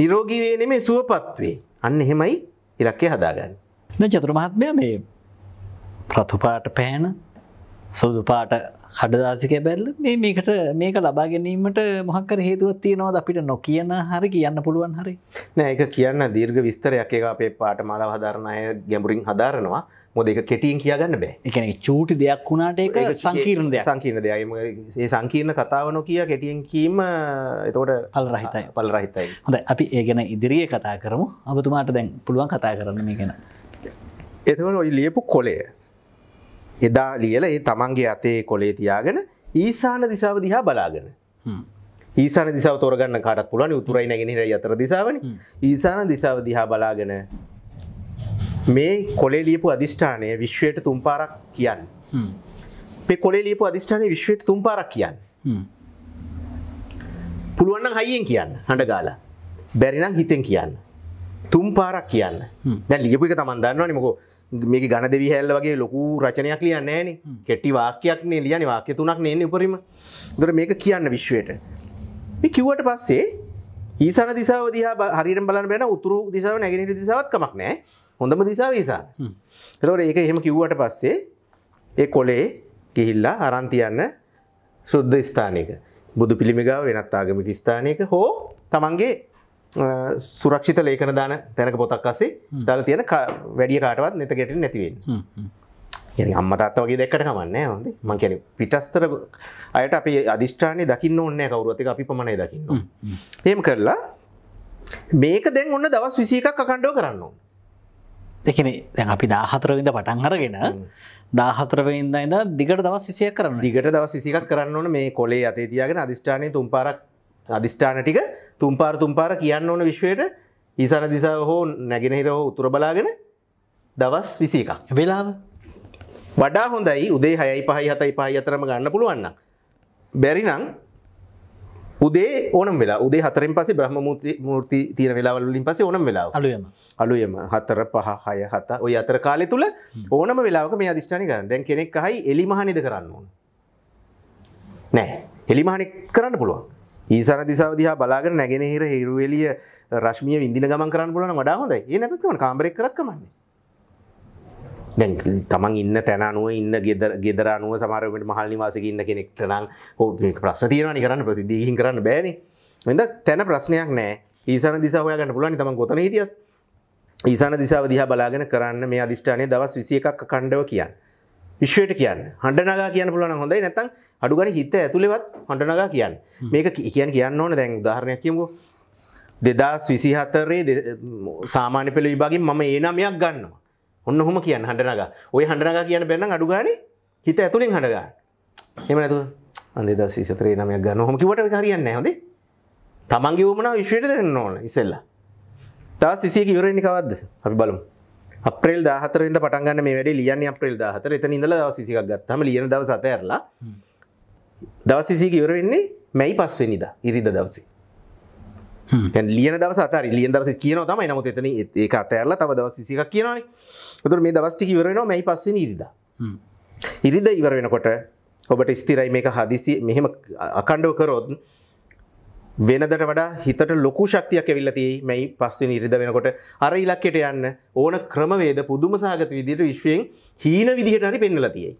Speaker 1: නිරෝගී වේ නෙමේ සුවපත්වේ අන්න එහෙමයි
Speaker 2: ඉලක්කය හදාගන්න. ද චතුරමහත්මය මේ ප්‍රතුපාට පෑන සෞදුපාට හඩදාසික බැල්ල මේ මේකට මේක ලබා ගැනීමට මොහක්කර හේතුවත් තියනවද අපිට නොකියන්න හරි කියන්න පුළුවන් හරි
Speaker 1: නෑ එක කියන්න දීර්ග විස්තරයක් එක අපේ පාට මල හදාරණය ගැඹුරින් හදාරනවා මොද එක කෙටියෙන් කියගන්න බෑ එකන චූටි දෙයක්
Speaker 2: වුණට එක සංකීර්ණ දෙයක් සංකීර්ණ
Speaker 1: දෙයම ඒ
Speaker 2: සංකීර්ණ කතාවන කිය කෙටියෙන් කීම එතකොට පල් රහිතයි පල් රහිතයි හොඳ අපි ඒ ගැන ඉදිරියේ කතා කරමු අබතුමාට දැන් පුළුවන් කතා කරන්න මේ ගැන
Speaker 1: එතවට ඔයි ලියපු කොලය එදා ලියල ඒ තමන්ගේ අතේ කොලේ තියාගෙන ඊසාන දිසාව දිහා බලාගෙන ඊසාන දිසාව තෝරගන්න කාටත් පුලන උතුරයි නැගෙනහිර අතර දිසාවන ඊසාන දිසාව දිහා බලාගෙන මේ කොලේ ලියපු අධිෂ්ඨානය විශ්වයට තුම්පාරක් කියන්න පෙ කොලේ ලියපු අධිෂ්ඨානය විශ්වයට තුම්පාරක් කියන්න පුළුවන්න හයියෙන් කියන්න හඬ ගාලා බැරිනම් හිතෙන් කියන්න තුම්පාරක් කියන්න දැ ලියපු එක තමන්දන්නවනි මොකෝ මේක ගණ දෙවි හැල්ල වගේ ලොකු රචනයක් ලිය නෑන කෙටි වාක්‍යයක්නේ ලියන වාක්‍ය තුනක් නන්නේ උපරීම දොර මේක කියන්න විශ්වයට කිව්වට පස්සේ ඊසන දිසාව දිහා හරිරම් බලන්න බැන උතුරු දිසාව නැගෙනට දිසාවත් කමක් නෑ හොඳම දිසා වීසා එතවට ඒක එහෙම කිව්වට පස්සේ ඒ කොලේ ගිහිල්ලා අරන්තියන්න සුද්ධ ස්ථානයක බුදු පිළිමිගාව වෙනත් ආගමික ස්ථානයක හෝ තමන්ගේ සුරක්ෂිත ලේකන දාන තැනක පොතක් අසේ දල තියෙන වැඩිය කාටවත් නැත ගැට නැතිවෙන් අම්ම තත්ව වගේ දැක්කට කමන්න හොද මං කැන පිටස්තර අයට අපේ අධිෂ්ඨානය දකින්න ඔන්න කවරුවතක අපි පමණයි
Speaker 2: දකින්න එම කරලා මේක දැන් ඔන්න දවස් විසිකක් අකණ්ඩෝ කරන්න එකන දැන් අපි දාහතරවිඳ පටන් අරගෙන දාහතරවෙන්ද ඉඳ
Speaker 1: දිගට දවස් විසිය කරන දිගට දවස් විසිකත් කරන්න ඕන මේ කොලේ අතේ තියාගෙන අධිෂ්ඨානය තුම්පාරක් අධිෂ්ඨාන ටික තුම්පාර තුම්පාර කියන්න ඕන විශ්වයට ඊසන දිසා හෝ නැගෙනහිර හෝ උතුර බලාගෙන දවස් විසි එකක් වෙලාව වඩා හොඳයි උදේ හයයි පහයි හතයි පහයි අතරම ගන්න පුළුවන්න බැරිනං උදේ ඕනම් වෙලා උදේ හතරෙන් පසේ බ්‍රහ්ම මූර්ති තියෙන වෙලාවලින් පසේ ඕනම් වෙලා අලුයම අලුයම හතර පහ හය හත ඔය අතර කාලය තුළ ඕනම වෙලාවක මේ අධිෂ්ඨානි කරන්න දැන් කෙනෙක් හයි එලිමහනිද කරන්න ඕන නෑ එලිමහනෙක් කරන්න පුළුවන් ඒසර දිසාව දිහා බලාගෙන නැගෙනහිර හිරුවෙලිය රශ්මිය විදින ගමන් කරන්න පුලන වඩා හොඳයි ඒ නැතකම කාම්බරෙක් කරක්කමන්නේ දැන් තමන් ඉන්න තැන අනුව ඉන්න ගෙදර අනුව සමාරමට මහල් නිවාසක ඉන්න කෙනෙක්ට නම් හෝ ප්‍රශ්න තියෙන නිකරන්න ප්‍රතිදීහින් කරන්න බෑන එඳ තැන ප්‍රශ්නයක් නෑ ඊසාන දිසාහයගන්න පුලන් තම කොතන හිටිය ඊසාන දිසාව දිහා බලාගෙන කරන්න මේ අධිෂ්ඨානය දවස් විසිය එකක් කණ්ඩව කියන්න විශ්වයට කියන්න හඩනගා කියන්න පුලන හොඳයි නැතන් අඩුගන හිත ඇතුළෙවත් හඩනගා කියන්න මේක කියන් කියන්න ඕන දැන් උදාහරණයක් කියමු දෙදස් විසිහතරේ සාමාන්‍ය පෙළ විභාගින් මම ඒනමයක් ගන්නවා ඔන්න හොම කියන්න හඬනග ඔය හඬනග කියන්න බැන්න අඩුගාන හිත ඇතුළින් හඬග එම ඇතු අන්දේ ද සිතරේ නමය ගන්න හොම කිවට හරියන්න හොද තමන්ගේ වමන විශ්වයට දෙන්න ඕන ඉසෙල්ල තා සිසියක යුරණි කවද්ද අපි බලමු අපේල් දාහතරද පටන්ගන්න මේ වැඩ ලියන්න අපේල් දාහතර එත ඉඳල දවසිසිකක් ගත්තම ලියන දව සතඇරලා දවසිසික යුරවෙන්නේ මැයි පස්වෙනිද ඉරිද දවසේ ලියන දවසාතර ලියන් දවස කියන තමයි නමුත් එතන ඒ අතඇරලා තම දවසිසිකක් කියනවානේ තුර මේ දවස්ටික ඉවරෙනවා මැයි පස්සෙන ඉරිදා ඉරිද ඉවර වෙනකොට ඔබට ස්තිරයි මේක හදිසි මෙහෙම අකණ්ඩව කරොත් වෙනදට වඩා හිතට ලොකු ශක්තියක් ඇවිල්ලතියි මැයි පස්වෙන ඉරිද වෙනකොට අර ඉලක්කෙට යන්න
Speaker 2: ඕන ක්‍රමවේද පුදුම සහගත විදිට විශ්වයෙන් හීන විදිහට හරි පෙන්නල තියයි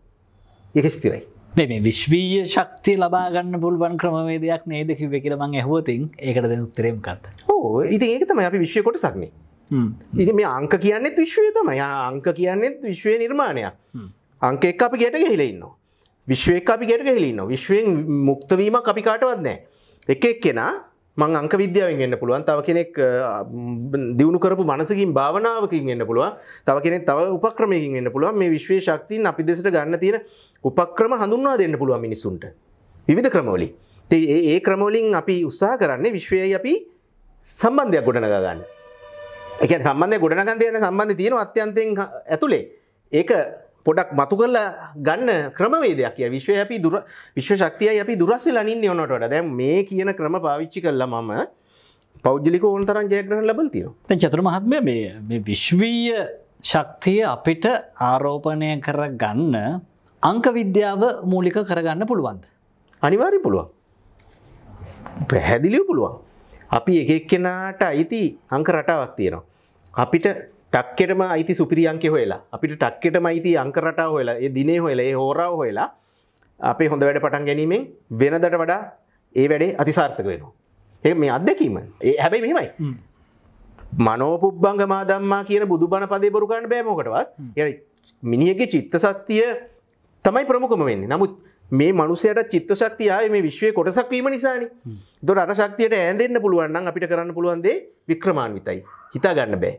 Speaker 2: එක ස්තිරයි මේ විශ්වීය ශක්තිය ලබාගන්න පුළුවන් ක්‍රමවේදයක් නේදකිව කියලමං ඇහුවතින් ඒකට දෙන උත්තරයම් කත් ඕ ඉති ඒකතම අපි විශ්වකොට සක්නේ ඉති මේ අංක
Speaker 1: කියන්නෙත් විශ්වය තමයි අංක කියන්නෙත් විශ්වය නිර්මාණයක් අංක එක් අපි ගැට ගෙහිලෙන්න විශ්වය අපි ගැට ගෙහිලන්න විශ්වයෙන් මුක්තවීම අපිකාටවත් නෑ එක එක් කෙන මං අංක විද්‍යාවෙන් එන්න පුළුවන් තව කෙනෙක් දියුණු කරපු මනසකින් භාවනාවකින් එන්න පුළුව තව කෙනෙ තව උපක්‍රමයකින් එන්න පුළුවන් මේ විශ්වය ශක්තින් අපි දෙසට ගන්න තියෙන උපක්‍රම හඳුන්වා දෙන්න පුළුව මිනිසුන්ට විවිධ ක්‍රමවලි ඒ ක්‍රමවලින් අපි උත්සාහ කරන්නේ විශ්වය අපි සම්බන්ධයක් ගොඩනග ගන්න එක සම්බන්ධය ගොඩනගන්දයන සම්බන්ධ තියෙන අත්‍යන්තයෙන් ඇතුළේ ඒක පොඩක් මතු කරලා ගන්න ක්‍රමවේදයක් කිය විශ්වය අපි දුර විශ්ව ශක්තිය අපි දුරස්ස ලනින් යවනට දැ මේ කියන ක්‍රම පාවිච්චි කරලා මම පෞද්ලික ඕන්තරන් ජයග්‍රහ ලබල් තිය
Speaker 2: චතුර මහත්ම මේ විශ්වීය ශක්තිය අපිට ආරෝපණය කර ගන්න අංක විද්‍යාව මූලික කරගන්න පුළුවන්ද. අනිවාරි පුළුවන්
Speaker 1: පැහැදිලිය පුළුවන් අපි එකක් කෙනාට අයිති අංක රටාවක් තියෙනවා. අපිට ටක්කෙටම අයිති සුපිරියන්කෙ හොලා අපිට ටක්කෙටම අයිති අංක රටා හොලා ඒ දිනේ හොලා ඒ හෝරාව හොලා අපේ හොඳ වැඩ පටන් ගැනීමෙන් වෙනදට වඩා ඒ වැඩේ අතිසාර්ථක වෙනවා. ඒ මේ අත්දැකීම ඒ හැබැයි මෙහෙමයි. මනෝපුබ්බංගමා දම්මා කියන බුදු බණ පදේ බොරුගන්න බෑමෝකටවත් ය මිනිියගේ චිත්ත සක්තිය තමයි ප්‍රමුකම වෙන්නේ නමුත් මේ මනුසයට චිත්ත ශක්තියාව මේ විශ්වය කොටසක් වීම නිසානි දොර අට ශක්තියට ඇදෙන්න්න පුළුවන්න්න අපිට කරන්න පුළුවන්දේ වික්‍රමාණ විතයි හිතා ගන්න බෑ.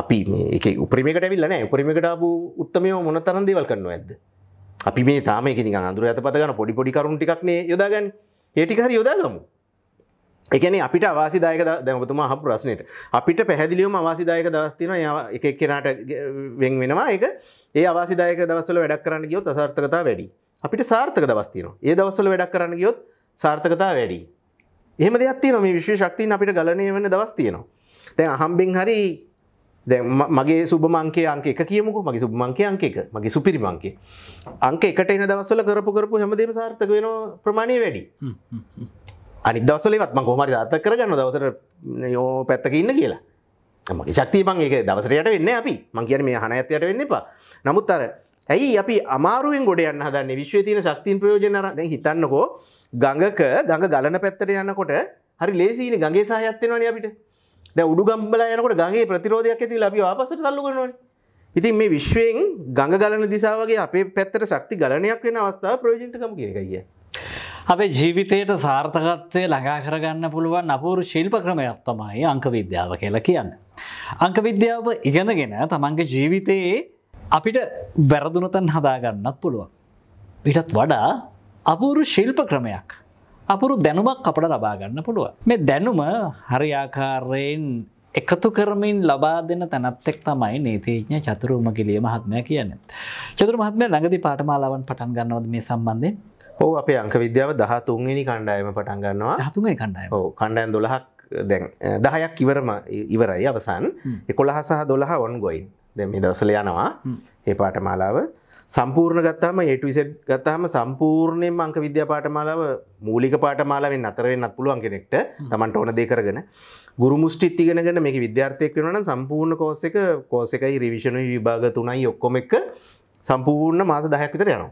Speaker 1: අපි එක උපරිමකට විල්ලන උපරිමකටාපු උත්තමය මොන තරන් දෙවල් කන්න ඇද. අපි මේ තාම එක අඳුර ඇත පතගන පොඩි පොඩි කරුටික්න යොදාගන්න ඒටිකහර යොදාගමු. එකන අපිට අවාසිදායක දැමතුමා හ ප්‍රශ්නයට අපිට පැහැදිලියම අවාසිදායක දවස්තින එක කෙනාට වෙන් වෙනවා එක ඒ අවාසිදායක දවස්සල වැඩක් කරන්න ගියොත් අසර්ථකතා වැඩි අපිට සාර්ථක දවස්තින ඒ දවස්සල වැඩක් කරන්න ගියොත් සාර්ථකතා වැඩි එහම දෙයක්ති නොම විශ්ව ශක්තින් අපිට ගලනය වන්න දවස්තියනවා තැන් අහම්බෙන් හරි මගේ සුබමංකේ අංක එක කියමුකු මගේ සුබමංකේ අංක එක මගේ සුපිරි මංකේ අංක එකට එන දවස්සල කරපු කරපු හැමදේම සාර්ථක වෙන ප්‍රමාණය වැඩි අනි දවසලවත් මං කොමරි අත්ත කරගන්න දවසර යෝ පැත්තක ඉන්න කියලා මගේ ශක්තිය මං ඒක දවසරයට වෙන්න අපි මං කියන මේ හන ඇතයට වෙන්න එපා නමුත් අර ඇයි අපි අමාරුවෙන් ගොඩ යන්න හදන්නේ විශ්ව තියන ශක්තින් ප්‍රයෝජනර දැ හිතන්නකෝ ගඟක ගඟ ගලන පැත්තට යන්නකොට හරි ලේසින ගගේ සහයත්වෙනවන අපිට දැ උඩු ගම්බල යනකට ගගේ ප්‍රතිරෝධයක් ඇති ලබි ආපසට තල්ලු කරනවා ඉතින් මේ විශ්වයෙන් ගඟ ගලන දිසාවගේ අපේ පැත්තට ශක්ති ගලනයක් වෙන අවස්ථාව ප්‍රයෝජිටකම කියකගිය.
Speaker 2: අපේ ජීවිතයට සාර්ථකත්වය ළඟා කරගන්න පුළුවන් අපූරු ශිල්ප ක්‍රමයක් තමයි අංක විද්‍යාව කියලා කියන්න. අංක විද්‍යාව ඉගෙනගෙන තමන්ගේ ජීවිතයේ අපිට වැරදුනතන් හදාගන්නත් පුළුවන්. පිටත් වඩා අපූරු ශිල්ප ක්‍රමයක් අපුරු දැනුමක් අපට ලබාගන්න පුළුව. මේ දැනුම හරියාකාරයෙන් එකතු කරමින් ලබා දෙන තැනත්තෙක් තමයි නීතිීඥ චතුරුම කිලිය මහත්මය කියන. චතුර මහත්මය ළඟදි පාටමාලාවන් පටන් ගන්නවද මේ සම්බන්ධය
Speaker 1: ඕ අපේ අංක විද්‍යාව දහ තුන්ගනි කණ්ඩායම පටන් ගන්නවා හතුේ කණ්ඩාය කණ්ඩයන් දොලහක් දැන් දහයක් ඉවරම ඉවරයි අවසන් එකොළහ සහ දොළහ ඔන් ගොයින් දැ මේ දවසල යනවා ඒ පාටමාලාව සම්පූර්ණ ගත්තාම ඒටවිසට් ගත්තාම සම්පූර්ණයෙන් අංක විද්‍යා පාටමාලාව මූලික පාටමාලාවෙන් අතරවෙන්නත් පුළුවන් කෙනෙක්ට තමන්ට ඕන දෙකරගෙන ගුරු මුෂ්ටිත් ඉගෙනගෙන මේක විද්‍යාර්ථයක් වෙනන සම්පූර්ණ කෝස එක කෝස එකයි රිවිෂණ විභාග තුනයි ඔක්කොම එක සම්පූර්ණ මාස දහයක්විතර යන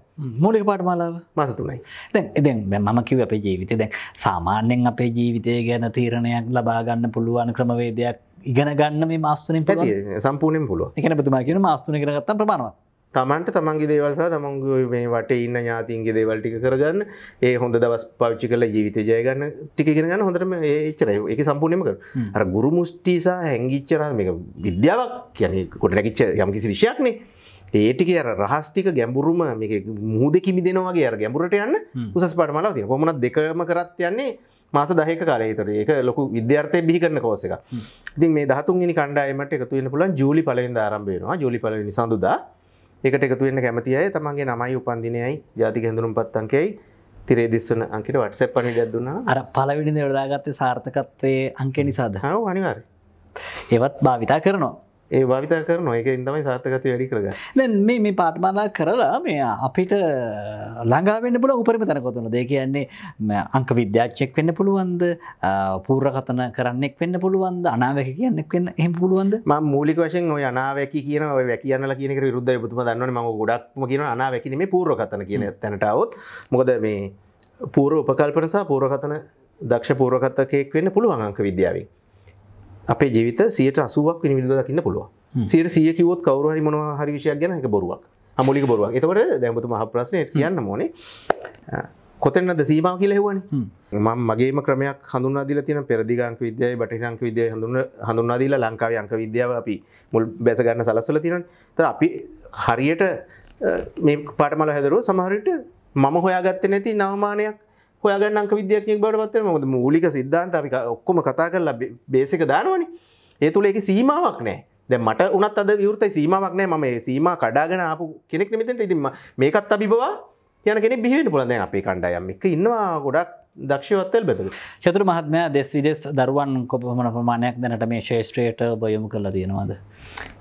Speaker 2: මූලික පාටමාලාව මස තුනයි දැන් එදැන් මම කිව අපේ ජීවිතය දැන් සාමාන්‍යෙන් අපේ ජීවිතය ගැන තීරණයක් ලබාගන්න පුළුවන් ක්‍රමවේදයක් ඉගෙන ගන්න මේ මාස්තුනින් ඇති සම්පූර්ණයෙන් පුළුව එකන පතුමා කියන මාස්තුන කරගත්ත ප්‍රමාණවා
Speaker 1: තමන්ට තමන්ගේ දේවල්සා තමන්ගේ මේ වට ඉන්න ඥාතින්ගේ දේවල්ටික කරගන්න ඒ හොඳ දවස් පවිච්චි කල ජීවිත ජයගන්න ටිකගෙනගන්න හොඳටම ඒච්චරය එක සම්පූර්ණයම කර අර ගුරු මුෂ්ටිසා හැංගිච්චර මේ විද්‍යාවක් කියන කොට ැකිච්ච යම්කිසි විශයක්නේ ඒටික අර රහස්ටික ගැඹුරුම මේ මුහද කිමි දෙනවාගේ අර ගැඹුරට යන්න උසස් පටමලා තිය කොමනත් දෙකම කරත් යන්නේ මාස දහක කාලයතර ඒක ලොකු විද්‍යාර්ථය බිහි කරන කෝස එක ඉතින් මේ දහතුන්ගනි කණ්ඩායමට එකතු වන්න පුලන් ජූලි පලෙන් ආරම්භේවා ජූලි පල නිසඳුදා එකට එකතු වෙන්න කැමතියි තමන්ගේ නමයි උපන්දිනයයි ජාතික හැඳුරුම් පත්තන්කයි තිරේ දිස්වන අංකට වටසැප් පනි ගැදදුන්න අර පලවිඩි
Speaker 2: දවදාගත්තේ සාර්ථකත්වය අංකෙ නිසාද අනිවාර ඒවත් භාවිතා කරනවා ඒ භාවිත කරන එක ඉදමයි සාර්ථකති වැඩි කරග දැන් මේ පාට්මාලා කරලා මේ අපිට ළඟාවෙන්න පුල උපරිම තැන කොතන දේ කියන්නේ අංක විද්‍යාච්චෙක් වෙන්න පුළුවන්ද පූර්ර කතන කරන්නෙක් වෙන්න පුළුවන්ද අනාවැක කියන්නෙක් වන්න එහ පුළුවන්ද ම
Speaker 1: මූලික වශයෙන් ඔය අනාවැක කියන ඔය කියන්න කියනක රුද්ධ පුතුම දන්න ම ගොඩක් කියන අනාවැකින මේ පූර්ර කතන කියන තැනටවත් මොකද මේ පූර උපකල්පනසා පූරකතන දක්ෂ පූරකත්තකයෙක් වෙන්න පුළුවන් අංක විද්‍යාවේ අපේ ජීවිත සියට අසුවක් පිනිවිද දකින්න පුළුව සියට සිය කිවොත් කවරුහරි මොන හරි විශයක් ගැන එක බොරුවක් අමොලික බොරුවක් එතකට දැමතු මහ ප්‍රශ්නය කියන්න මෝනේ කොතෙන්න්නද සීමාව කියලෙවන ම මගේම ක්‍රමයක් හඳුනාදිල තින පෙරදිගංක විද්‍යයි බටිංක විද්‍ය හඳුන හඳුන්නාදීල ලංකාව අංක විද්‍යාව අපි මුල් බැසගන්න සලස්වල තින ත අපි හරියට මේ පටමල හැදරු සමහරට මම හොයාගත්ත නැති නවමානයක් හොයගන්න අංක විද්‍යාඥයෙක් බවට පත් වෙනවා. මොකද මූලික සිද්ධාන්ත අපි ඔක්කොම කතා කරලා බේසික දානවනේ. ඒ තුල ඒකේ සීමාවක් නැහැ. දැන් මට උනත් අද විවෘතයි සීමාවක් නැහැ. මම මේ සීමා කඩාගෙන ආපු කෙනෙක් නෙමෙතෙන්ට. ඉතින් මේකත්
Speaker 2: අභිබවා යන කෙනෙක් බිහි වෙන්න පුළුවන්. දැන් අපේ කණ්ඩායම් එක ඉන්නවා ගොඩක් දක්ෂවත්තල් බැතුල චතුර මහත්මය දෙස් විදෙස් දරුවන් කොපමන ප්‍රමාණයක් දැනට මේ ශේෂත්‍රයට බයොමු කරලා තියෙනවාද.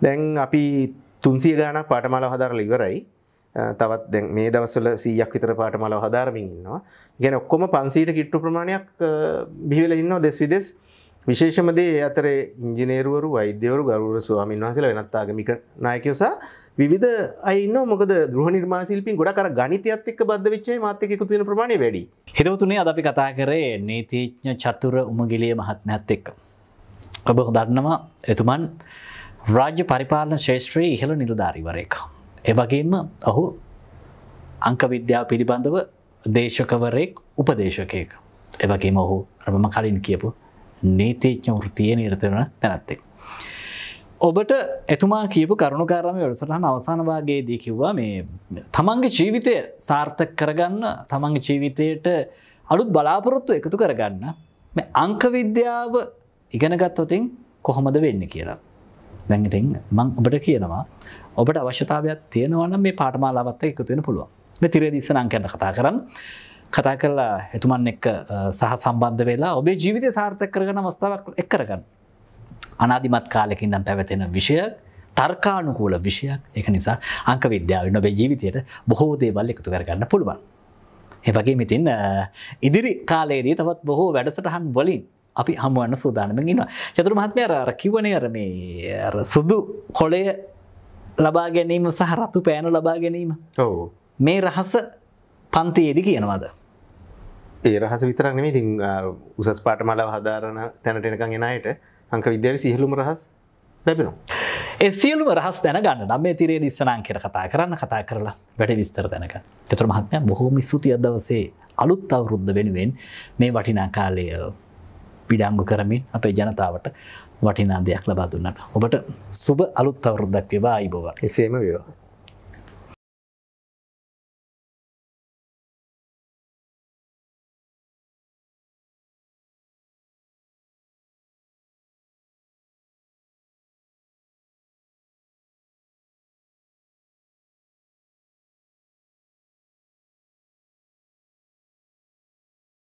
Speaker 1: දැන් අපි තුන්සිය ගානක් පාටමල හදර ලිවරයි තවත් දැන් මේ දවස්වල සීයක් විතර පාට මලව හදාරමින් ඉන්නවා ගැන ඔක්කොම පන්සීට කිට්ටු ප්‍රමාණයක් බිහිවෙල ඉන්නවා දෙස් විදෙස් විශේෂමදේ අතර ඉංජිනේරුවරු වෛද්‍යවරු ගරුර ස්වාමීන් වහසල වෙනත් ආගමික නායකයෝසා විධ අයින්න මොකද ගෘහ නිර්මාණ ශිල්පින් ගොඩ කර ගනිතයත් එක්ක බද්ධ විච්චේ මාතක එකතු වෙන ප්‍රමාණය වැඩි.
Speaker 2: හිතවතුනේ අද අපි කතා කරේ නීතිඥ චතුර උමගිලිය මහත්මයත් එක්ක. ඔබ දන්නවා එතුමන් රාජ්‍ය පරිපාලන ශේෂත්‍රී ඉහළ නිලධාරිවරයකා. එවගේම ඔහු අංකවිද්‍යාව පිළිබඳව දේශකවරයෙක් උපදේශකයක. එවගේම ඔහු රබම කලින් කියපු නීතිච්ඥ වෘතිය නිර්තවන තැනැත්තෙක්. ඔබට එතුමා කියපු කරුණුකාරම වැඩසටහන් අවසානවාගේ දී කිව්වා මේ තමන්ගේ ජීවිතය සාර්ථක කරගන්න තමන්ගේ ජීවිතයට අලුත් බලාපොරොත්තු එකතු කරගන්න අංකවිද්‍යාව ඉගෙනගත්වතින් කොහොමද වෙන්න කියලා. දැඟතින් මං ඔබට කියනවා ඔබට අවශ්‍යතාවයක් තියෙනවනම් මේ පාටමාලාවත් එකතුවෙන පුළුව මේ තිරේ දිසනං කැන කතා කරන්න කතා කරලා එතුමන් එක්ක සහ සම්බන්ධ වෙලා ඔබේ ජීවිතය සාර්ථක කරගන අවස්ථාවක් එක් කරගන්න අනාධිමත් කාලෙකින් දන් පැවැතෙන විෂයක් තර්කානුකූල විෂයක් එක නිසා අංක විද්‍යාව නොබේ ජීවිතයට බොහෝ දේවල් එකතු කරගන්න පුළුවන්. එවගේ මිතින් ඉදිරි කාලයේදී තවත් බොහෝ වැඩසටහන් වලින් අපි හමුවන්න සූදානමින් ඉන්න චතුර මහත්මය අර කිවනය අර මේ සුදු කොලය ලබා ගැනීම සහ රතු පෑනු ලබා ගැනීම මේ රහස පන්තියේදි කියනවාද.
Speaker 1: ඒ රහස විතරක් නෙමේ තින් උසස් පාට මලව හදාරණ තැනටෙනකං එනයට අංක විද්‍යාව සිහලුම රහස් ලැබෙනවා.
Speaker 2: ඒ සියලුම රහස් දැන ගන්න නම් මේ තිරේ දිස්සනං කෙර කතා කරන්න කතා කරලා වැඩ විස්තර දැනක. තෙතර මහත්මය බොහෝම ස්තුති අදවසේ අලුත් අවුරුද්ධ වෙනුවෙන් මේ වටිනා කාලය පිඩංගු කරමින් අපේ ජනතාවට වටිනා දෙයක් ලබා දුන්නට ඔබට සුබ අලුත් අවරුද්දක් වේවා අයිබෝව එසේම වේවා